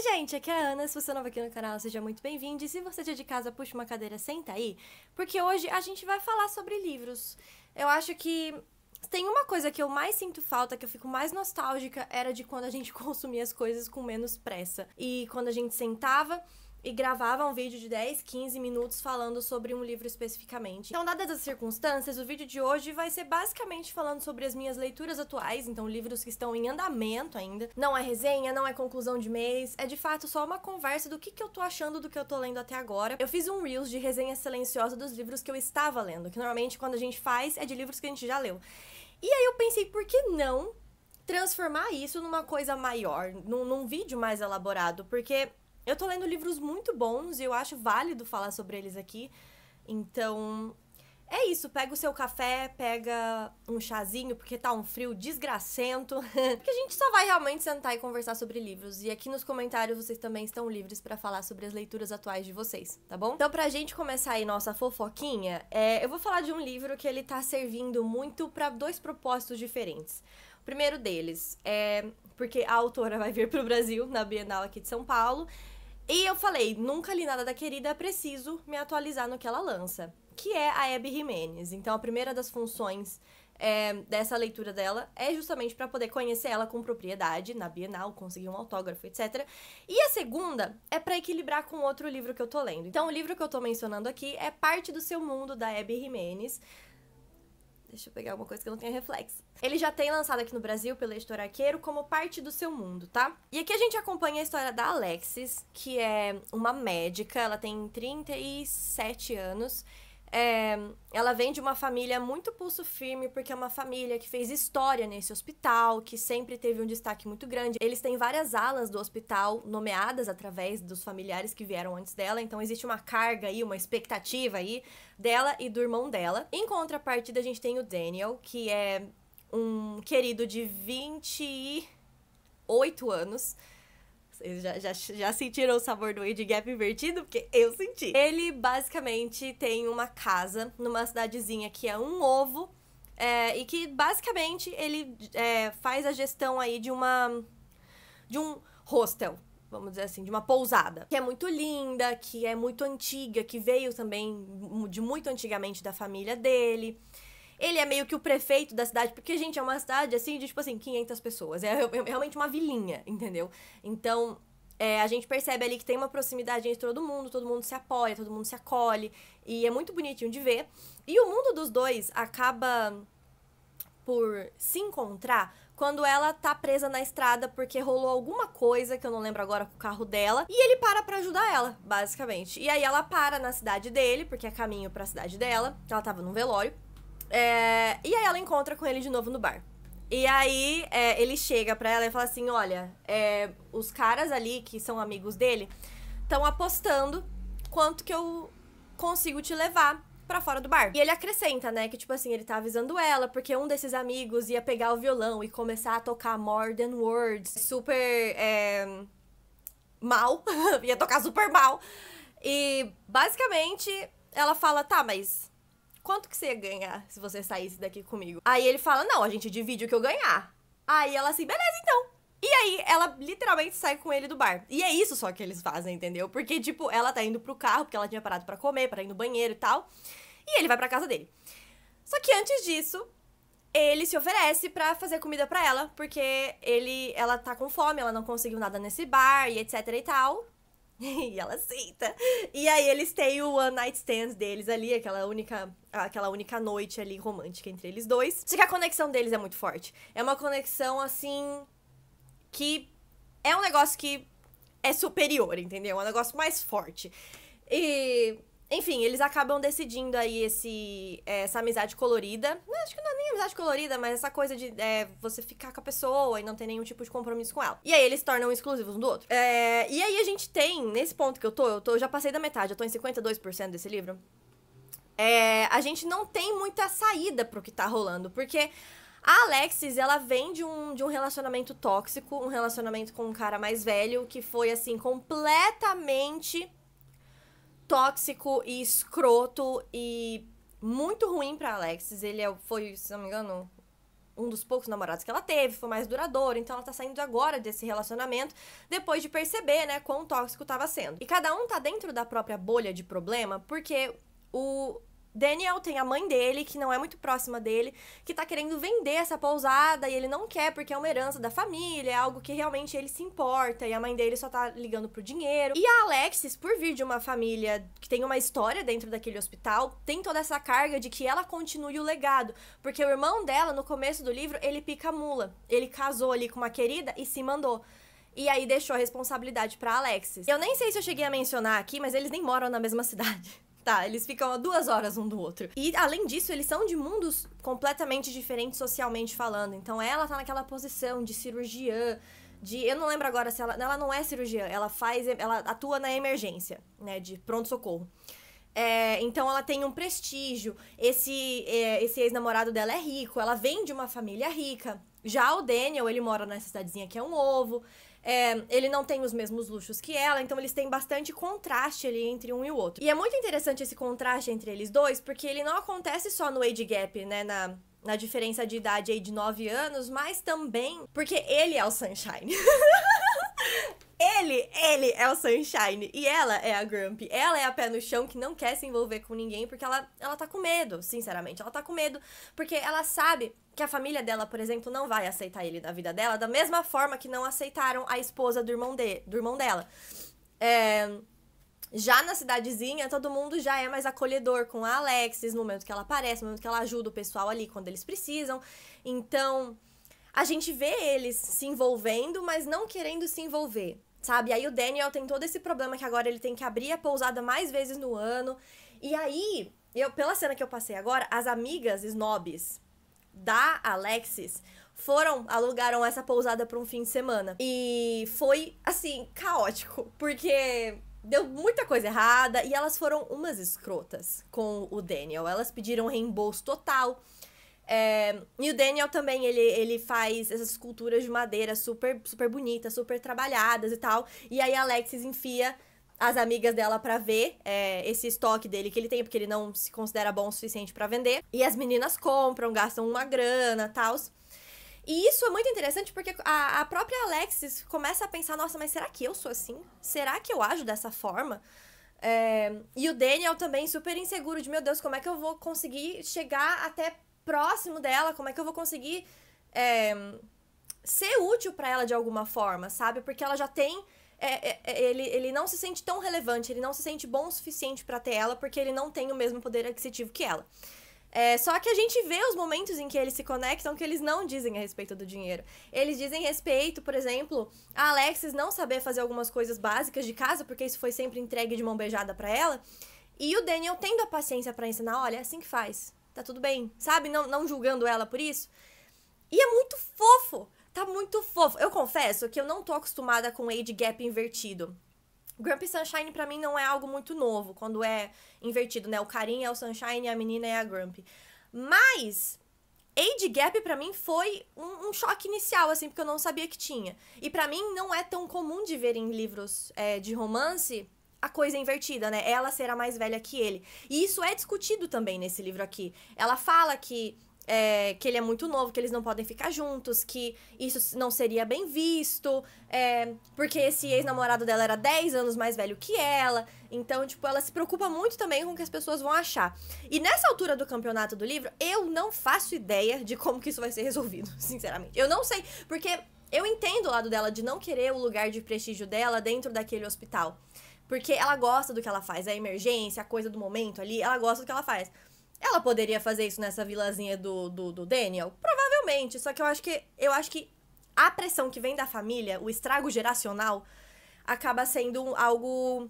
Oi, gente, aqui é a Ana. Se você é nova aqui no canal, seja muito bem-vindo. E se você é de casa, puxa uma cadeira, senta aí, porque hoje a gente vai falar sobre livros. Eu acho que tem uma coisa que eu mais sinto falta, que eu fico mais nostálgica, era de quando a gente consumia as coisas com menos pressa. E quando a gente sentava e gravava um vídeo de 10, 15 minutos falando sobre um livro especificamente. Então, dadas as circunstâncias, o vídeo de hoje vai ser basicamente falando sobre as minhas leituras atuais, então livros que estão em andamento ainda. Não é resenha, não é conclusão de mês, é de fato só uma conversa do que, que eu tô achando do que eu tô lendo até agora. Eu fiz um Reels de resenha silenciosa dos livros que eu estava lendo, que normalmente quando a gente faz é de livros que a gente já leu. E aí eu pensei, por que não transformar isso numa coisa maior, num, num vídeo mais elaborado? Porque eu tô lendo livros muito bons e eu acho válido falar sobre eles aqui. Então, é isso, pega o seu café, pega um chazinho, porque tá um frio desgracento. porque a gente só vai realmente sentar e conversar sobre livros. E aqui nos comentários vocês também estão livres para falar sobre as leituras atuais de vocês, tá bom? Então, pra gente começar aí nossa fofoquinha, é, eu vou falar de um livro que ele tá servindo muito para dois propósitos diferentes. O primeiro deles é porque a autora vai vir para o Brasil, na Bienal aqui de São Paulo. E eu falei, nunca li nada da querida, preciso me atualizar no que ela lança, que é a Abby Jimenez. Então, a primeira das funções é, dessa leitura dela é justamente para poder conhecer ela com propriedade na Bienal, conseguir um autógrafo, etc. E a segunda é para equilibrar com outro livro que eu tô lendo. Então, o livro que eu tô mencionando aqui é Parte do Seu Mundo, da Abby Jimenez. Deixa eu pegar alguma coisa que eu não tenha reflexo. Ele já tem lançado aqui no Brasil pela editora Arqueiro como parte do seu mundo, tá? E aqui a gente acompanha a história da Alexis, que é uma médica, ela tem 37 anos. É, ela vem de uma família muito pulso firme, porque é uma família que fez história nesse hospital, que sempre teve um destaque muito grande. Eles têm várias alas do hospital nomeadas através dos familiares que vieram antes dela, então existe uma carga aí, uma expectativa aí dela e do irmão dela. Em contrapartida, a gente tem o Daniel, que é um querido de 28 anos vocês já, já, já sentiram o sabor do Age Gap invertido? Porque eu senti. Ele basicamente tem uma casa numa cidadezinha que é um ovo. É, e que basicamente ele é, faz a gestão aí de uma. de um hostel, vamos dizer assim, de uma pousada, que é muito linda, que é muito antiga, que veio também de muito antigamente da família dele. Ele é meio que o prefeito da cidade, porque, gente, é uma cidade assim de tipo assim, 500 pessoas. É, é, é, realmente uma vilinha, entendeu? Então, é, a gente percebe ali que tem uma proximidade entre todo mundo, todo mundo se apoia, todo mundo se acolhe, e é muito bonitinho de ver. E o mundo dos dois acaba por se encontrar quando ela tá presa na estrada porque rolou alguma coisa que eu não lembro agora com o carro dela, e ele para para ajudar ela, basicamente. E aí ela para na cidade dele, porque é caminho para a cidade dela, ela tava num velório. É, e aí ela encontra com ele de novo no bar. E aí é, ele chega pra ela e fala assim: olha, é, os caras ali que são amigos dele estão apostando quanto que eu consigo te levar para fora do bar. E ele acrescenta, né, que tipo assim, ele tá avisando ela porque um desses amigos ia pegar o violão e começar a tocar More Than Words, super é, mal, ia tocar super mal. E basicamente ela fala: "Tá, mas quanto que você ia ganhar se você saísse daqui comigo? Aí ele fala, não, a gente divide o que eu ganhar. Aí ela assim, beleza então. E aí, ela literalmente sai com ele do bar. E é isso só que eles fazem, entendeu? Porque, tipo, ela tá indo pro carro, porque ela tinha parado para comer, para ir no banheiro e tal. E ele vai pra casa dele. Só que antes disso, ele se oferece para fazer comida para ela, porque ele, ela tá com fome, ela não conseguiu nada nesse bar e etc e tal. e ela aceita. E aí eles têm o one night stand deles ali, aquela única aquela única noite ali romântica entre eles dois. Só que a conexão deles é muito forte. É uma conexão assim que é um negócio que é superior, entendeu? É um negócio mais forte. E enfim, eles acabam decidindo aí esse, é, essa amizade colorida. Acho que não é nem amizade colorida, mas essa coisa de é, você ficar com a pessoa e não ter nenhum tipo de compromisso com ela. E aí eles tornam exclusivos um do outro. É, e aí a gente tem, nesse ponto que eu tô, eu tô, eu já passei da metade, eu tô em 52% desse livro. É, a gente não tem muita saída pro que tá rolando, porque a Alexis, ela vem de um, de um relacionamento tóxico, um relacionamento com um cara mais velho, que foi, assim, completamente tóxico e escroto e muito ruim para Alexis. Ele é, foi, se não me engano, um dos poucos namorados que ela teve, foi mais duradouro, então ela tá saindo agora desse relacionamento, depois de perceber, né, quão tóxico tava sendo. E cada um tá dentro da própria bolha de problema, porque o Daniel tem a mãe dele, que não é muito próxima dele, que tá querendo vender essa pousada e ele não quer porque é uma herança da família, é algo que realmente ele se importa e a mãe dele só tá ligando pro dinheiro. E a Alexis, por vir de uma família que tem uma história dentro daquele hospital, tem toda essa carga de que ela continue o legado, porque o irmão dela, no começo do livro, ele pica mula. Ele casou ali com uma querida e se mandou. E aí deixou a responsabilidade para Alexis. Eu nem sei se eu cheguei a mencionar aqui, mas eles nem moram na mesma cidade. Tá, eles ficam a duas horas um do outro. E além disso, eles são de mundos completamente diferentes socialmente falando. Então ela tá naquela posição de cirurgiã, de eu não lembro agora se ela ela não é cirurgiã, ela faz ela atua na emergência, né, de pronto socorro. É, então ela tem um prestígio. Esse é, esse ex-namorado dela é rico, ela vem de uma família rica. Já o Daniel, ele mora nessa cidadezinha que é um ovo. É, ele não tem os mesmos luxos que ela, então eles têm bastante contraste ali entre um e o outro. E é muito interessante esse contraste entre eles dois, porque ele não acontece só no age gap, né, na, na diferença de idade aí de 9 anos, mas também porque ele é o Sunshine. Ele, ele é o Sunshine e ela é a Grumpy. Ela é a pé no chão que não quer se envolver com ninguém porque ela, ela tá com medo, sinceramente. Ela tá com medo porque ela sabe que a família dela, por exemplo, não vai aceitar ele na vida dela da mesma forma que não aceitaram a esposa do irmão, de, do irmão dela. É... Já na cidadezinha, todo mundo já é mais acolhedor com a Alexis, no momento que ela aparece, no momento que ela ajuda o pessoal ali quando eles precisam. Então, a gente vê eles se envolvendo, mas não querendo se envolver sabe? Aí o Daniel tem todo esse problema que agora ele tem que abrir a pousada mais vezes no ano. E aí, eu pela cena que eu passei agora, as amigas snobs da Alexis foram, alugaram essa pousada para um fim de semana. E foi assim, caótico, porque deu muita coisa errada e elas foram umas escrotas com o Daniel. Elas pediram reembolso total é, e o Daniel também, ele, ele faz essas esculturas de madeira super, super bonitas, super trabalhadas e tal. E aí a Alexis enfia as amigas dela para ver é, esse estoque dele que ele tem, porque ele não se considera bom o suficiente para vender. E as meninas compram, gastam uma grana, tal. E isso é muito interessante porque a, a, própria Alexis começa a pensar: nossa, mas será que eu sou assim? Será que eu ajo dessa forma? É, e o Daniel também super inseguro de: meu Deus, como é que eu vou conseguir chegar até próximo dela, como é que eu vou conseguir é, ser útil para ela de alguma forma, sabe? Porque ela já tem. É, é, é, ele, ele não se sente tão relevante, ele não se sente bom o suficiente para ter ela, porque ele não tem o mesmo poder aquisitivo que ela. É, só que a gente vê os momentos em que eles se conectam que eles não dizem a respeito do dinheiro. Eles dizem respeito, por exemplo, a Alexis não saber fazer algumas coisas básicas de casa, porque isso foi sempre entregue de mão beijada para ela. E o Daniel tendo a paciência para ensinar, olha, é assim que faz tá tudo bem, sabe? Não, não julgando ela por isso. E é muito fofo, tá muito fofo. Eu confesso que eu não tô acostumada com age gap invertido. Grumpy Sunshine para mim não é algo muito novo, quando é invertido, né? O carinha é o Sunshine, a menina é a Grumpy. Mas age gap para mim foi um, um, choque inicial, assim, porque eu não sabia que tinha. E para mim não é tão comum de ver em livros é, de romance a coisa invertida, né? Ela será mais velha que ele. E isso é discutido também nesse livro aqui. Ela fala que é, que ele é muito novo, que eles não podem ficar juntos, que isso não seria bem visto, é, porque esse ex-namorado dela era 10 anos mais velho que ela. Então, tipo, ela se preocupa muito também com o que as pessoas vão achar. E nessa altura do campeonato do livro, eu não faço ideia de como que isso vai ser resolvido, sinceramente. Eu não sei, porque eu entendo o lado dela de não querer o lugar de prestígio dela dentro daquele hospital. Porque ela gosta do que ela faz, é a emergência, a coisa do momento ali, ela gosta do que ela faz. Ela poderia fazer isso nessa vilazinha do, do, do Daniel? Provavelmente, só que eu acho que eu acho que a pressão que vem da família, o estrago geracional, acaba sendo algo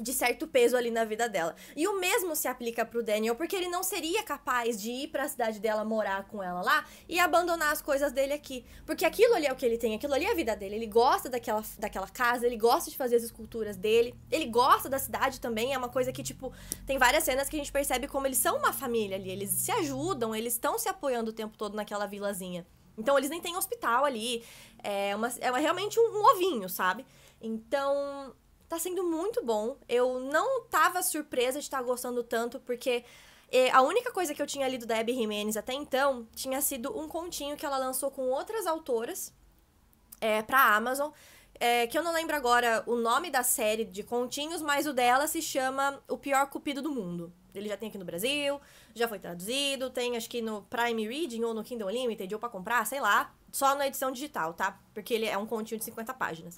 de certo peso ali na vida dela. E o mesmo se aplica pro Daniel, porque ele não seria capaz de ir para a cidade dela morar com ela lá e abandonar as coisas dele aqui, porque aquilo ali é o que ele tem, aquilo ali é a vida dele. Ele gosta daquela, daquela casa, ele gosta de fazer as esculturas dele, ele gosta da cidade também, é uma coisa que tipo, tem várias cenas que a gente percebe como eles são uma família ali, eles se ajudam, eles estão se apoiando o tempo todo naquela vilazinha. Então eles nem têm hospital ali, é, uma, é uma, realmente um, um ovinho, sabe? Então, tá sendo muito bom. Eu não tava surpresa de estar tá gostando tanto, porque eh, a única coisa que eu tinha lido da Abby Jimenez até então tinha sido um continho que ela lançou com outras autoras é, pra Amazon. É, que eu não lembro agora o nome da série de continhos, mas o dela se chama O Pior Cupido do Mundo. Ele já tem aqui no Brasil, já foi traduzido, tem acho que no Prime Reading ou no Kindle Unlimited ou pra comprar, sei lá. Só na edição digital, tá? Porque ele é um continho de 50 páginas.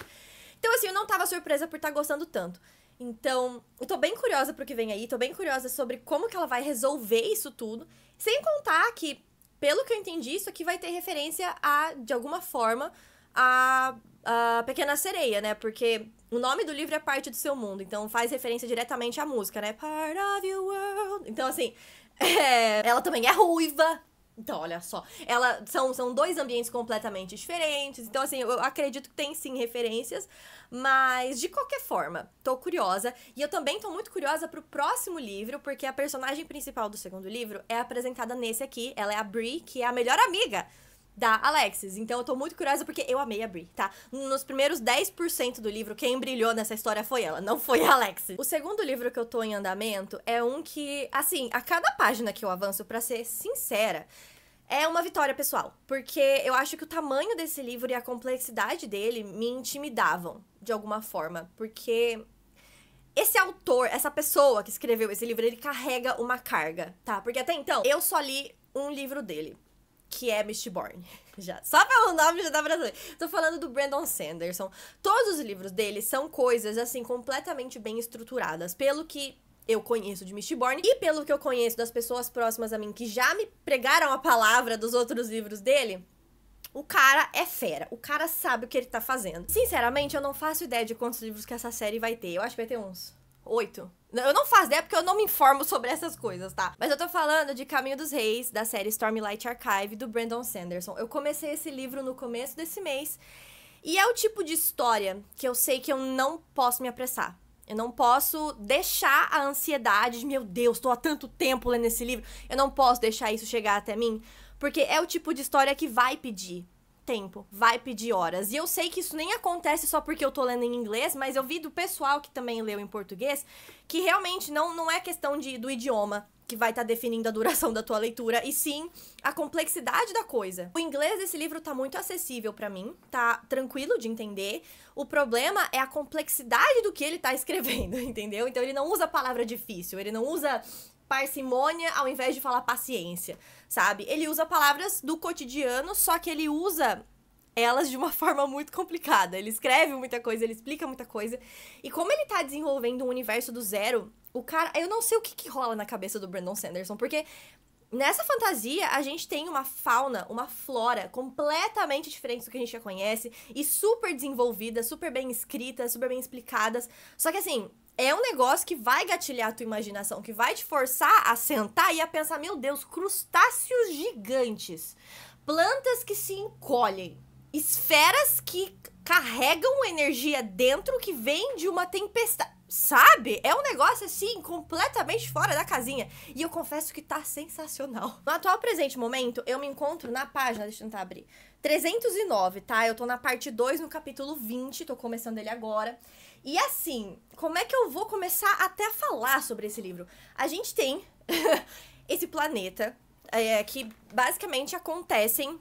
Então, assim, eu não tava surpresa por estar tá gostando tanto. Então, eu tô bem curiosa pro que vem aí, tô bem curiosa sobre como que ela vai resolver isso tudo. Sem contar que, pelo que eu entendi, isso aqui vai ter referência a, de alguma forma, a, a Pequena Sereia, né? Porque o nome do livro é Parte do Seu Mundo, então faz referência diretamente à música, né? Part of your world. Então, assim, é... ela também é ruiva, então, olha só. Ela, são, são dois ambientes completamente diferentes. Então, assim, eu acredito que tem sim referências. Mas, de qualquer forma, tô curiosa. E eu também tô muito curiosa pro próximo livro, porque a personagem principal do segundo livro é apresentada nesse aqui. Ela é a Brie, que é a melhor amiga da Alexis. Então eu tô muito curiosa porque eu amei a Brie, tá? Nos primeiros 10% do livro, quem brilhou nessa história foi ela, não foi a Alexis. O segundo livro que eu tô em andamento é um que, assim, a cada página que eu avanço, para ser sincera, é uma vitória pessoal, porque eu acho que o tamanho desse livro e a complexidade dele me intimidavam de alguma forma, porque esse autor, essa pessoa que escreveu esse livro, ele carrega uma carga, tá? Porque até então eu só li um livro dele, que é Mistborn. Já, só pelo nome já dá pra saber. Tô falando do Brandon Sanderson. Todos os livros dele são coisas assim completamente bem estruturadas, pelo que eu conheço de Mistborn e pelo que eu conheço das pessoas próximas a mim que já me pregaram a palavra dos outros livros dele, o cara é fera, o cara sabe o que ele tá fazendo. Sinceramente, eu não faço ideia de quantos livros que essa série vai ter. Eu acho que vai ter uns oito. Eu não faço ideia porque eu não me informo sobre essas coisas, tá? Mas eu tô falando de Caminho dos Reis, da série Stormlight Archive, do Brandon Sanderson. Eu comecei esse livro no começo desse mês e é o tipo de história que eu sei que eu não posso me apressar. Eu não posso deixar a ansiedade de, meu Deus, estou há tanto tempo lendo esse livro, eu não posso deixar isso chegar até mim. Porque é o tipo de história que vai pedir tempo, vai pedir horas. E eu sei que isso nem acontece só porque eu tô lendo em inglês, mas eu vi do pessoal que também leu em português que realmente não, não é questão de, do idioma que vai estar tá definindo a duração da tua leitura, e sim a complexidade da coisa. O inglês desse livro tá muito acessível para mim, tá tranquilo de entender. O problema é a complexidade do que ele tá escrevendo, entendeu? Então ele não usa palavra difícil, ele não usa parcimônia ao invés de falar paciência, sabe? Ele usa palavras do cotidiano, só que ele usa elas de uma forma muito complicada. Ele escreve muita coisa, ele explica muita coisa. E como ele tá desenvolvendo um universo do zero, o cara. Eu não sei o que, que rola na cabeça do Brandon Sanderson, porque nessa fantasia a gente tem uma fauna, uma flora completamente diferente do que a gente já conhece e super desenvolvida, super bem escrita, super bem explicadas. Só que assim, é um negócio que vai gatilhar a tua imaginação, que vai te forçar a sentar e a pensar, meu Deus, crustáceos gigantes, plantas que se encolhem, esferas que carregam energia dentro que vem de uma tempestade. Sabe? É um negócio assim, completamente fora da casinha. E eu confesso que tá sensacional. No atual presente momento, eu me encontro na página, deixa eu tentar abrir. 309, tá? Eu tô na parte 2, no capítulo 20, tô começando ele agora. E assim, como é que eu vou começar até a falar sobre esse livro? A gente tem esse planeta é, que basicamente acontecem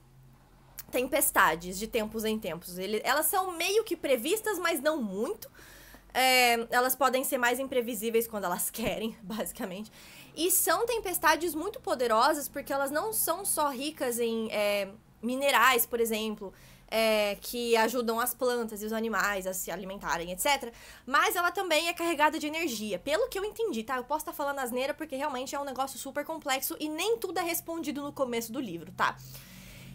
tempestades de tempos em tempos. Ele, elas são meio que previstas, mas não muito. É, elas podem ser mais imprevisíveis quando elas querem, basicamente. E são tempestades muito poderosas porque elas não são só ricas em é, minerais, por exemplo, é, que ajudam as plantas e os animais a se alimentarem, etc. Mas ela também é carregada de energia. Pelo que eu entendi, tá? Eu posso estar tá falando asneira porque realmente é um negócio super complexo e nem tudo é respondido no começo do livro, tá?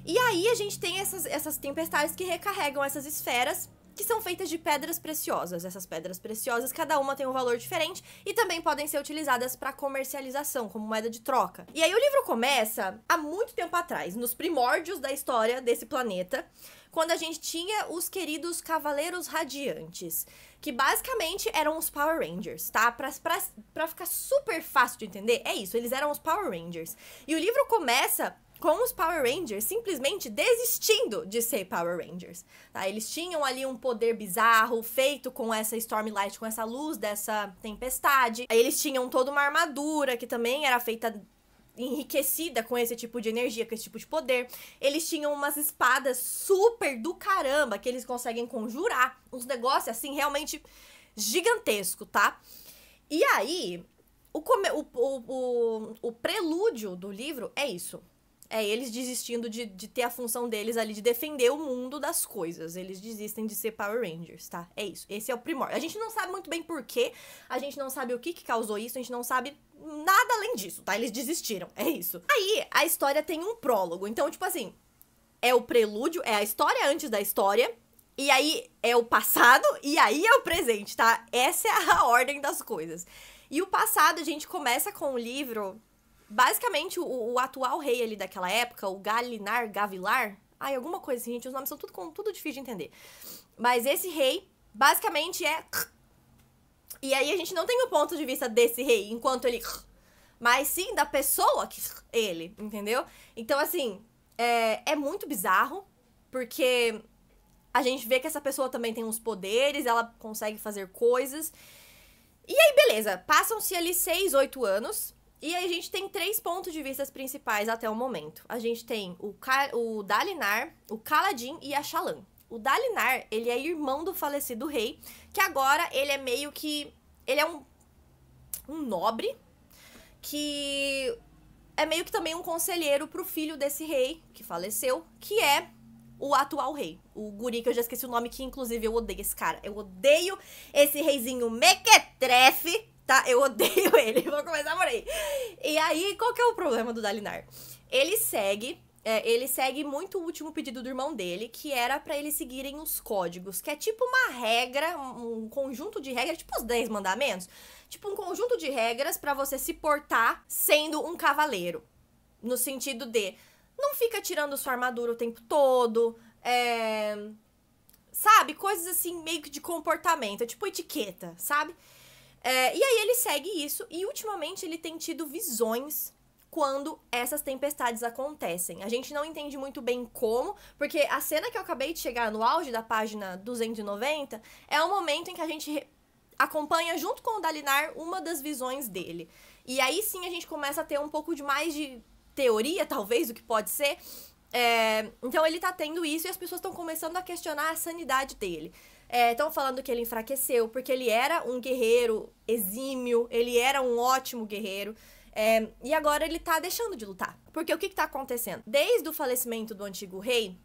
E aí a gente tem essas, essas tempestades que recarregam essas esferas que são feitas de pedras preciosas. Essas pedras preciosas, cada uma tem um valor diferente e também podem ser utilizadas para comercialização, como moeda de troca. E aí o livro começa há muito tempo atrás, nos primórdios da história desse planeta, quando a gente tinha os queridos Cavaleiros Radiantes, que basicamente eram os Power Rangers, tá? Pra, pra, pra ficar super fácil de entender, é isso, eles eram os Power Rangers. E o livro começa com os Power Rangers simplesmente desistindo de ser Power Rangers. Tá? Eles tinham ali um poder bizarro feito com essa Stormlight, com essa luz dessa tempestade. Eles tinham toda uma armadura que também era feita enriquecida com esse tipo de energia, com esse tipo de poder. Eles tinham umas espadas super do caramba que eles conseguem conjurar, uns negócios assim realmente gigantesco, tá? E aí, o, o, o, o prelúdio do livro é isso. É eles desistindo de, de ter a função deles ali de defender o mundo das coisas. Eles desistem de ser Power Rangers, tá? É isso. Esse é o primórdio. A gente não sabe muito bem porquê, a gente não sabe o que, que causou isso, a gente não sabe nada além disso, tá? Eles desistiram. É isso. Aí a história tem um prólogo. Então, tipo assim, é o prelúdio, é a história antes da história. E aí é o passado e aí é o presente, tá? Essa é a ordem das coisas. E o passado a gente começa com o livro Basicamente, o, o, atual rei ali daquela época, o Galinar Gavilar. Ai, alguma coisa assim, gente. Os nomes são tudo, tudo difícil de entender. Mas esse rei, basicamente, é. E aí a gente não tem o ponto de vista desse rei enquanto ele. Mas sim da pessoa que. Ele, entendeu? Então, assim, é, é muito bizarro, porque a gente vê que essa pessoa também tem uns poderes, ela consegue fazer coisas. E aí, beleza. Passam-se ali 6, 8 anos. E a gente tem três pontos de vista principais até o momento. A gente tem o, o Dalinar, o Kaladin e a Shalan. O Dalinar, ele é irmão do falecido rei, que agora ele é meio que... Ele é um, um nobre que é meio que também um conselheiro pro filho desse rei, que faleceu, que é o atual rei. O guri, que eu já esqueci o nome, que inclusive eu odeio esse cara. Eu odeio esse reizinho mequetrefe tá? Eu odeio ele, vou começar por aí. E aí, qual que é o problema do Dalinar? Ele segue é, ele segue muito o último pedido do irmão dele, que era para eles seguirem os códigos, que é tipo uma regra, um conjunto de regras, tipo os 10 mandamentos, tipo um conjunto de regras para você se portar sendo um cavaleiro. No sentido de não fica tirando sua armadura o tempo todo, é... sabe? Coisas assim meio que de comportamento, é tipo etiqueta, sabe? É, e aí ele segue isso e ultimamente ele tem tido visões quando essas tempestades acontecem. A gente não entende muito bem como, porque a cena que eu acabei de chegar no auge da página 290 é o momento em que a gente acompanha junto com o Dalinar uma das visões dele. E aí sim a gente começa a ter um pouco de mais de teoria, talvez, do que pode ser. É, então ele tá tendo isso e as pessoas estão começando a questionar a sanidade dele. Estão é, falando que ele enfraqueceu, porque ele era um guerreiro exímio, ele era um ótimo guerreiro. É, e agora ele tá deixando de lutar. Porque o que, que tá acontecendo? Desde o falecimento do antigo rei,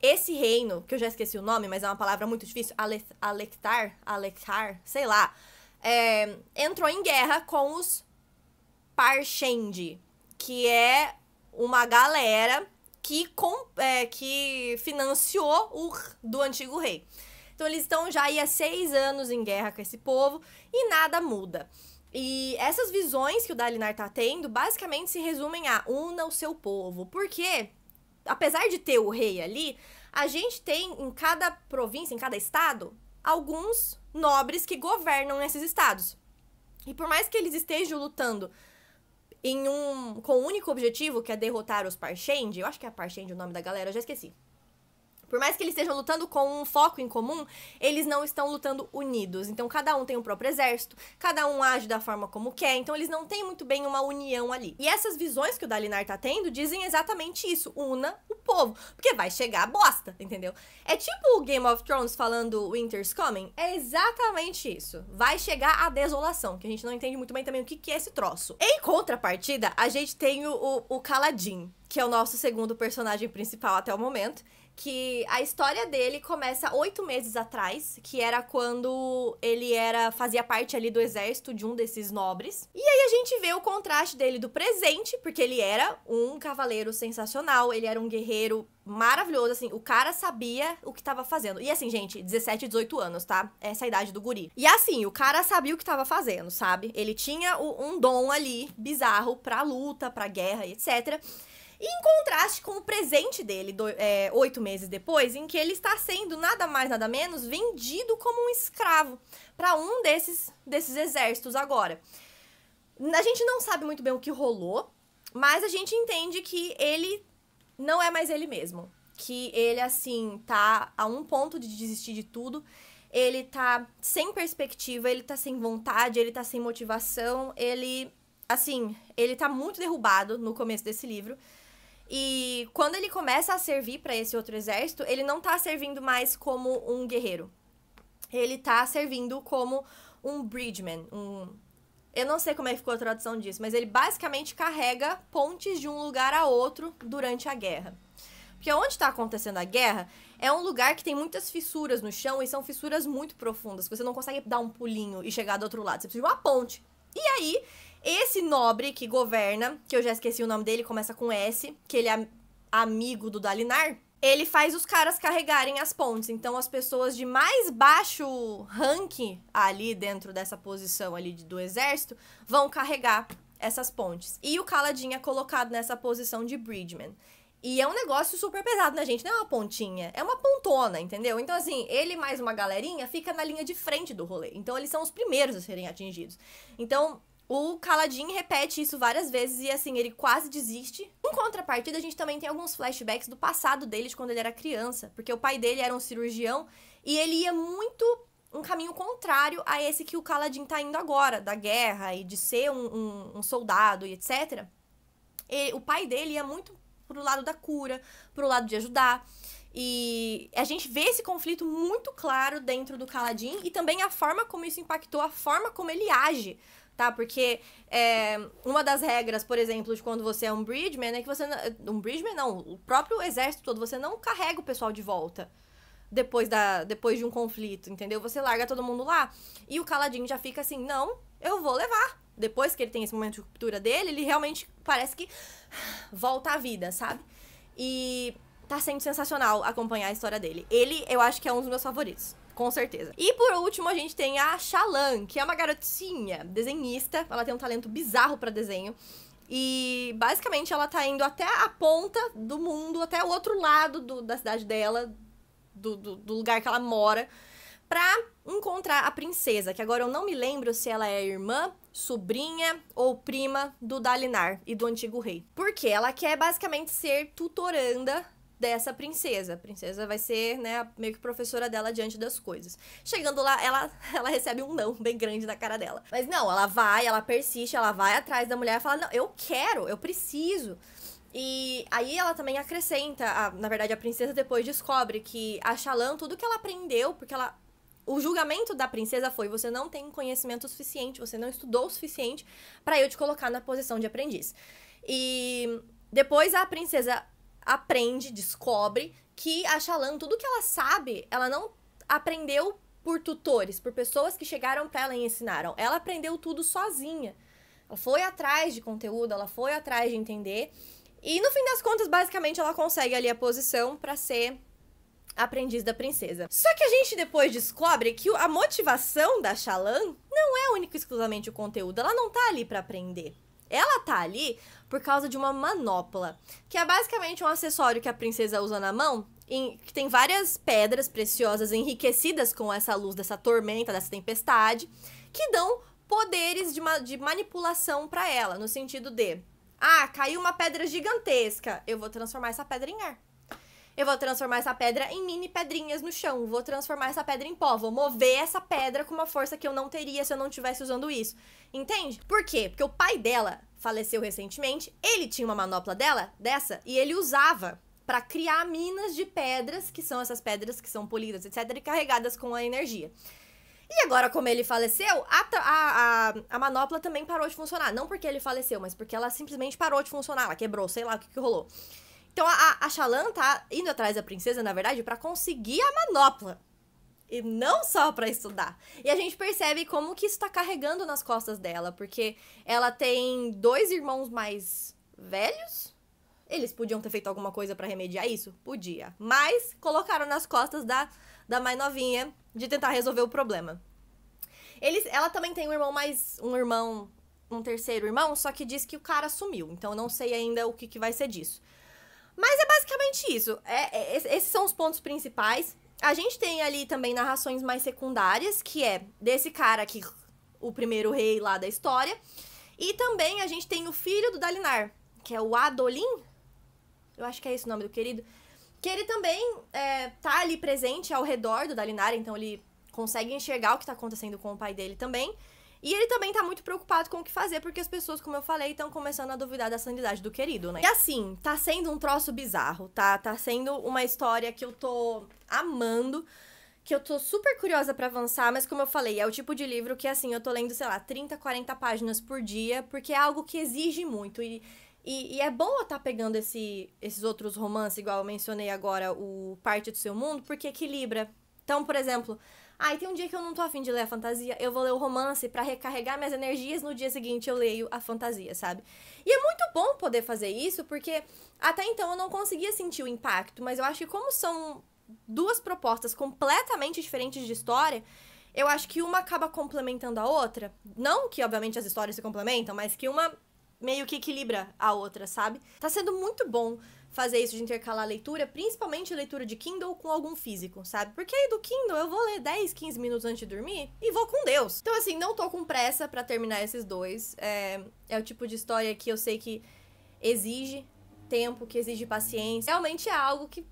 esse reino, que eu já esqueci o nome, mas é uma palavra muito difícil, Ale Alectar, Alectar, sei lá, é, entrou em guerra com os Parshendi, que é uma galera que, com, é, que financiou o do antigo rei. Então eles estão já aí há seis anos em guerra com esse povo e nada muda. E essas visões que o Dalinar tá tendo basicamente se resumem a una o seu povo. Porque, apesar de ter o rei ali, a gente tem em cada província, em cada estado, alguns nobres que governam esses estados. E por mais que eles estejam lutando em um com o um único objetivo, que é derrotar os Parchendi, eu acho que é Parchendi o nome da galera, eu já esqueci. Por mais que eles estejam lutando com um foco em comum, eles não estão lutando unidos. Então cada um tem o próprio exército, cada um age da forma como quer, então eles não têm muito bem uma união ali. E essas visões que o Dalinar tá tendo dizem exatamente isso: una o povo, porque vai chegar a bosta, entendeu? É tipo o Game of Thrones falando Winter's Coming, é exatamente isso. Vai chegar a desolação, que a gente não entende muito bem também o que, que é esse troço. Em contrapartida, a gente tem o, o, o Caladim, que é o nosso segundo personagem principal até o momento que a história dele começa oito meses atrás, que era quando ele era fazia parte ali do exército de um desses nobres. E aí a gente vê o contraste dele do presente, porque ele era um cavaleiro sensacional, ele era um guerreiro maravilhoso, assim, o cara sabia o que tava fazendo. E assim, gente, 17, 18 anos, tá? Essa é a idade do guri. E assim, o cara sabia o que tava fazendo, sabe? Ele tinha um dom ali bizarro pra luta, pra guerra, etc. Em contraste com o presente dele, do, é, oito meses depois, em que ele está sendo nada mais nada menos vendido como um escravo para um desses, desses exércitos agora. A gente não sabe muito bem o que rolou, mas a gente entende que ele não é mais ele mesmo. Que ele, assim, tá a um ponto de desistir de tudo. Ele tá sem perspectiva, ele tá sem vontade, ele tá sem motivação, ele. Assim, ele tá muito derrubado no começo desse livro. E quando ele começa a servir para esse outro exército, ele não tá servindo mais como um guerreiro. Ele tá servindo como um bridgeman, um eu não sei como é que ficou a tradução disso, mas ele basicamente carrega pontes de um lugar a outro durante a guerra. Porque onde está acontecendo a guerra é um lugar que tem muitas fissuras no chão e são fissuras muito profundas. que Você não consegue dar um pulinho e chegar do outro lado. Você precisa de uma ponte e aí, esse nobre que governa, que eu já esqueci o nome dele, começa com S, que ele é amigo do Dalinar, ele faz os caras carregarem as pontes. Então, as pessoas de mais baixo ranking ali dentro dessa posição ali do exército vão carregar essas pontes. E o Caladinho é colocado nessa posição de Bridgman. E é um negócio super pesado, né, gente? Não é uma pontinha, é uma pontona, entendeu? Então, assim, ele mais uma galerinha fica na linha de frente do rolê. Então, eles são os primeiros a serem atingidos. Então, o Caladim repete isso várias vezes e, assim, ele quase desiste. Em contrapartida, a gente também tem alguns flashbacks do passado dele de quando ele era criança, porque o pai dele era um cirurgião e ele ia muito um caminho contrário a esse que o Caladim tá indo agora, da guerra e de ser um, um, um soldado e etc. E o pai dele ia muito pro lado da cura, pro lado de ajudar. E a gente vê esse conflito muito claro dentro do Caladim e também a forma como isso impactou a forma como ele age, tá? Porque é, uma das regras, por exemplo, de quando você é um bridgeman é que você. Um bridgeman não, o próprio exército todo, você não carrega o pessoal de volta depois, da, depois de um conflito, entendeu? Você larga todo mundo lá. E o Caladim já fica assim: não, eu vou levar depois que ele tem esse momento de ruptura dele, ele realmente parece que volta à vida, sabe? E tá sendo sensacional acompanhar a história dele. Ele, eu acho que é um dos meus favoritos. Com certeza. E por último, a gente tem a Shalan, que é uma garotinha desenhista. Ela tem um talento bizarro para desenho. E basicamente ela tá indo até a ponta do mundo, até o outro lado do, da cidade dela, do, do, do lugar que ela mora, pra encontrar a princesa, que agora eu não me lembro se ela é irmã sobrinha ou prima do Dalinar e do antigo rei. Porque ela quer basicamente ser tutoranda dessa princesa. A princesa vai ser, né, meio que professora dela diante das coisas. Chegando lá, ela, ela recebe um não bem grande na cara dela. Mas não, ela vai, ela persiste, ela vai atrás da mulher e fala: Não, eu quero, eu preciso. E aí ela também acrescenta, a, na verdade, a princesa depois descobre que a Xalan, tudo que ela aprendeu, porque ela o julgamento da princesa foi: você não tem conhecimento suficiente, você não estudou o suficiente para eu te colocar na posição de aprendiz. E depois a princesa aprende, descobre que a Shalan, tudo que ela sabe, ela não aprendeu por tutores, por pessoas que chegaram para ela e ensinaram. Ela aprendeu tudo sozinha. Ela foi atrás de conteúdo, ela foi atrás de entender. E no fim das contas, basicamente, ela consegue ali a posição para ser aprendiz da princesa. Só que a gente depois descobre que a motivação da Shalan não é única e exclusivamente o conteúdo, ela não tá ali para aprender. Ela tá ali por causa de uma manopla, que é basicamente um acessório que a princesa usa na mão, em, que tem várias pedras preciosas enriquecidas com essa luz dessa tormenta, dessa tempestade, que dão poderes de, ma de manipulação para ela, no sentido de: ah, caiu uma pedra gigantesca, eu vou transformar essa pedra em ar. Eu vou transformar essa pedra em mini pedrinhas no chão. Vou transformar essa pedra em pó. Vou mover essa pedra com uma força que eu não teria se eu não estivesse usando isso. Entende? Por quê? Porque o pai dela faleceu recentemente. Ele tinha uma manopla dela, dessa, e ele usava para criar minas de pedras, que são essas pedras que são polidas, etc., e carregadas com a energia. E agora, como ele faleceu, a, a, a, manopla também parou de funcionar. Não porque ele faleceu, mas porque ela simplesmente parou de funcionar. Ela quebrou, sei lá o que, que rolou. Então a, a Shalan tá indo atrás da princesa, na verdade, para conseguir a manopla. E não só para estudar. E a gente percebe como que isso tá carregando nas costas dela, porque ela tem dois irmãos mais velhos. Eles podiam ter feito alguma coisa para remediar isso? Podia. Mas colocaram nas costas da, da mais novinha de tentar resolver o problema. Eles, ela também tem um irmão mais. um irmão. um terceiro irmão, só que diz que o cara sumiu. Então não sei ainda o que, que vai ser disso. Mas é basicamente isso. É, é, esses são os pontos principais. A gente tem ali também narrações mais secundárias, que é desse cara que o primeiro rei lá da história. E também a gente tem o filho do Dalinar, que é o Adolin. Eu acho que é esse o nome do querido. Que ele também é, tá ali presente ao redor do Dalinar, então ele consegue enxergar o que tá acontecendo com o pai dele também. E ele também tá muito preocupado com o que fazer, porque as pessoas, como eu falei, estão começando a duvidar da sanidade do querido, né? E assim, tá sendo um troço bizarro, tá? Tá sendo uma história que eu tô amando, que eu tô super curiosa para avançar, mas como eu falei, é o tipo de livro que assim, eu tô lendo, sei lá, 30, 40 páginas por dia, porque é algo que exige muito e e, e, é bom eu estar tá pegando esse, esses outros romances, igual eu mencionei agora, o Parte do Seu Mundo, porque equilibra. Então, por exemplo, ah, tem um dia que eu não tô afim de ler a fantasia, eu vou ler o romance para recarregar minhas energias, no dia seguinte eu leio a fantasia, sabe? E é muito bom poder fazer isso, porque até então eu não conseguia sentir o impacto, mas eu acho que como são duas propostas completamente diferentes de história, eu acho que uma acaba complementando a outra. Não que, obviamente, as histórias se complementam, mas que uma meio que equilibra a outra, sabe? Tá sendo muito bom fazer isso de intercalar a leitura, principalmente a leitura de Kindle com algum físico, sabe? Porque aí do Kindle eu vou ler 10, 15 minutos antes de dormir e vou com Deus. Então, assim, não tô com pressa para terminar esses dois. É, é o tipo de história que eu sei que exige tempo, que exige paciência. Realmente é algo que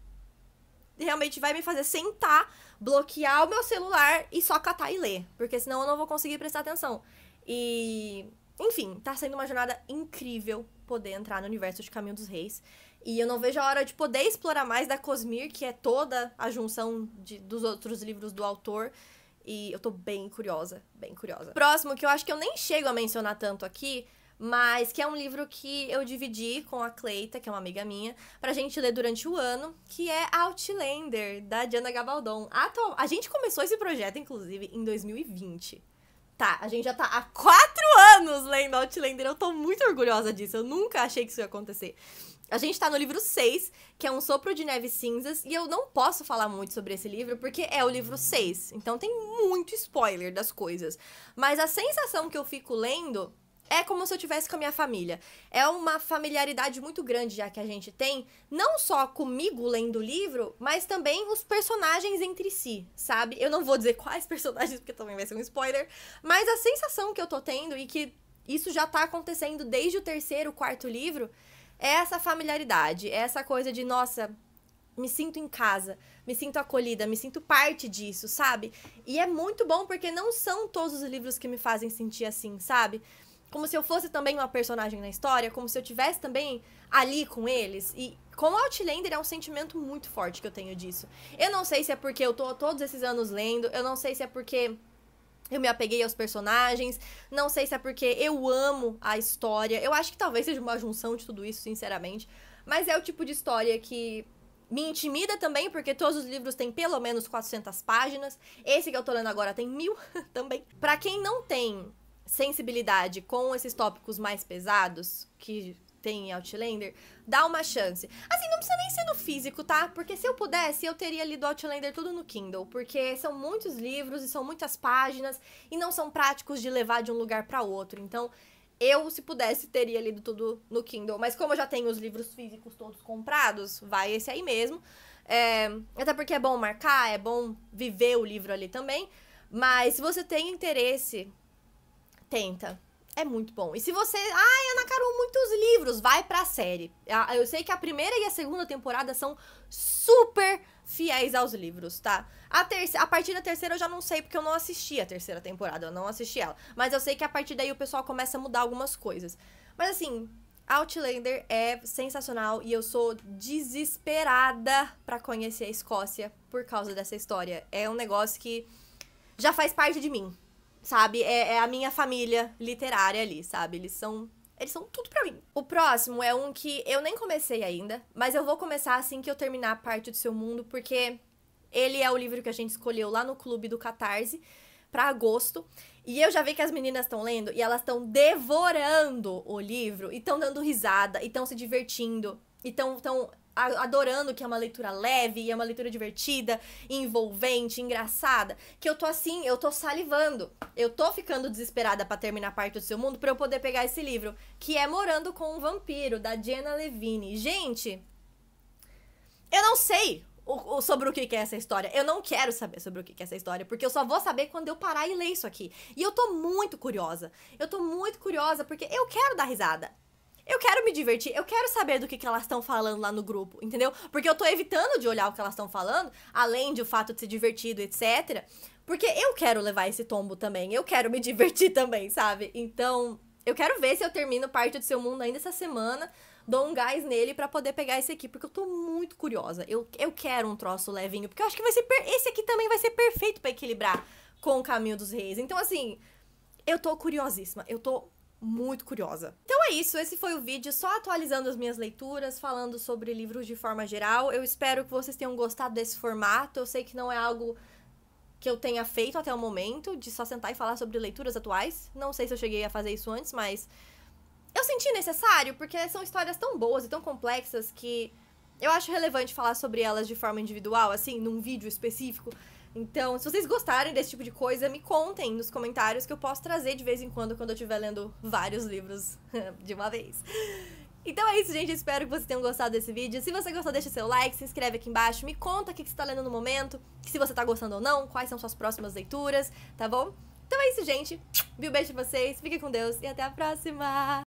realmente vai me fazer sentar, bloquear o meu celular e só catar e ler, porque senão eu não vou conseguir prestar atenção. E, enfim, tá sendo uma jornada incrível poder entrar no universo de Caminho dos Reis. E eu não vejo a hora de poder explorar mais da Cosmir, que é toda a junção de, dos outros livros do autor. E eu tô bem curiosa, bem curiosa. Próximo, que eu acho que eu nem chego a mencionar tanto aqui, mas que é um livro que eu dividi com a Cleita, que é uma amiga minha, pra gente ler durante o ano, que é Outlander, da Diana Gabaldon. Atual... A gente começou esse projeto, inclusive, em 2020. Tá, a gente já tá há quatro anos lendo Outlander, eu tô muito orgulhosa disso, eu nunca achei que isso ia acontecer. A gente tá no livro 6, que é Um Sopro de Neve Cinzas, e eu não posso falar muito sobre esse livro porque é o livro 6. Então tem muito spoiler das coisas. Mas a sensação que eu fico lendo é como se eu tivesse com a minha família. É uma familiaridade muito grande já que a gente tem, não só comigo lendo o livro, mas também os personagens entre si, sabe? Eu não vou dizer quais personagens, porque também vai ser um spoiler, mas a sensação que eu tô tendo e que isso já tá acontecendo desde o terceiro, quarto livro, essa familiaridade, essa coisa de, nossa, me sinto em casa, me sinto acolhida, me sinto parte disso, sabe? E é muito bom porque não são todos os livros que me fazem sentir assim, sabe? Como se eu fosse também uma personagem na história, como se eu tivesse também ali com eles. E com Outlander é um sentimento muito forte que eu tenho disso. Eu não sei se é porque eu tô todos esses anos lendo, eu não sei se é porque eu me apeguei aos personagens. Não sei se é porque eu amo a história. Eu acho que talvez seja uma junção de tudo isso, sinceramente. Mas é o tipo de história que me intimida também, porque todos os livros têm pelo menos 400 páginas. Esse que eu tô lendo agora tem mil também. Para quem não tem sensibilidade com esses tópicos mais pesados, que tem Outlander, dá uma chance. Assim, não precisa nem ser no físico, tá? Porque se eu pudesse, eu teria lido Outlander tudo no Kindle, porque são muitos livros e são muitas páginas e não são práticos de levar de um lugar para outro. Então, eu, se pudesse, teria lido tudo no Kindle, mas como eu já tenho os livros físicos todos comprados, vai esse aí mesmo. É, até porque é bom marcar, é bom viver o livro ali também. Mas se você tem interesse, tenta. É muito bom. E se você. Ai, Ana Carol, muitos livros! Vai pra série. Ah, eu sei que a primeira e a segunda temporada são super fiéis aos livros, tá? A, terceira, a partir da terceira eu já não sei, porque eu não assisti a terceira temporada, eu não assisti ela. Mas eu sei que a partir daí o pessoal começa a mudar algumas coisas. Mas assim, Outlander é sensacional e eu sou desesperada para conhecer a Escócia por causa dessa história. É um negócio que já faz parte de mim sabe? É, é a minha família literária ali, sabe? Eles são eles são tudo para mim. O próximo é um que eu nem comecei ainda, mas eu vou começar assim que eu terminar a parte do seu mundo, porque ele é o livro que a gente escolheu lá no clube do Catarse para agosto. E eu já vi que as meninas estão lendo e elas estão devorando o livro, e estão dando risada, e estão se divertindo, e estão adorando que é uma leitura leve, e é uma leitura divertida, envolvente, engraçada, que eu tô assim, eu tô salivando. Eu tô ficando desesperada para terminar parte do seu mundo para eu poder pegar esse livro, que é Morando com um Vampiro, da Jenna Levine. Gente, eu não sei o, o, sobre o que, que é essa história. Eu não quero saber sobre o que, que é essa história, porque eu só vou saber quando eu parar e ler isso aqui. E eu tô muito curiosa. Eu tô muito curiosa porque eu quero dar risada. Eu quero me divertir, eu quero saber do que, que elas estão falando lá no grupo, entendeu? Porque eu tô evitando de olhar o que elas estão falando, além do fato de ser divertido, etc. Porque eu quero levar esse tombo também, eu quero me divertir também, sabe? Então, eu quero ver se eu termino parte do seu mundo ainda essa semana, dou um gás nele para poder pegar esse aqui, porque eu tô muito curiosa. Eu, eu quero um troço levinho, porque eu acho que vai ser. Esse aqui também vai ser perfeito para equilibrar com o caminho dos reis. Então, assim, eu tô curiosíssima. Eu tô muito curiosa. Então é isso, esse foi o vídeo só atualizando as minhas leituras, falando sobre livros de forma geral. Eu espero que vocês tenham gostado desse formato. Eu sei que não é algo que eu tenha feito até o momento, de só sentar e falar sobre leituras atuais. Não sei se eu cheguei a fazer isso antes, mas eu senti necessário, porque são histórias tão boas e tão complexas que eu acho relevante falar sobre elas de forma individual, assim, num vídeo específico. Então, se vocês gostarem desse tipo de coisa, me contem nos comentários que eu posso trazer de vez em quando quando eu estiver lendo vários livros de uma vez. Então é isso, gente. Espero que vocês tenham gostado desse vídeo. Se você gostou, deixa seu like, se inscreve aqui embaixo, me conta o que você está lendo no momento, se você está gostando ou não, quais são suas próximas leituras, tá bom? Então é isso, gente. Um beijo pra vocês, fiquem com Deus e até a próxima!